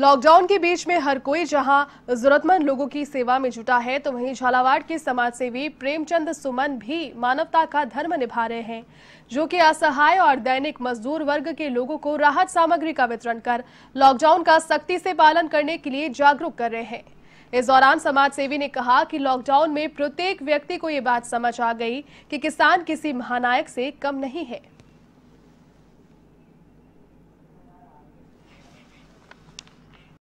lockdown के बीच में हर कोई जहां जरूरतमंद लोगों की सेवा में जुटा है तो वहीं झालावाड़ के समाजसेवी प्रेमचंद सुमन भी मानवता का धर्म निभा रहे हैं जो कि असहाय और दैनिक मजदूर वर्ग के लोगों को राहत सामग्री का वितरण कर लॉकडाउन का सख्ती से पालन करने के लिए जागरूक कर रहे हैं इस दौरान समाज सेवी ने कहा कि लॉकडाउन में प्रत्येक व्यक्ति को ये बात समझ आ गई कि किसान किसी महानायक से कम नहीं है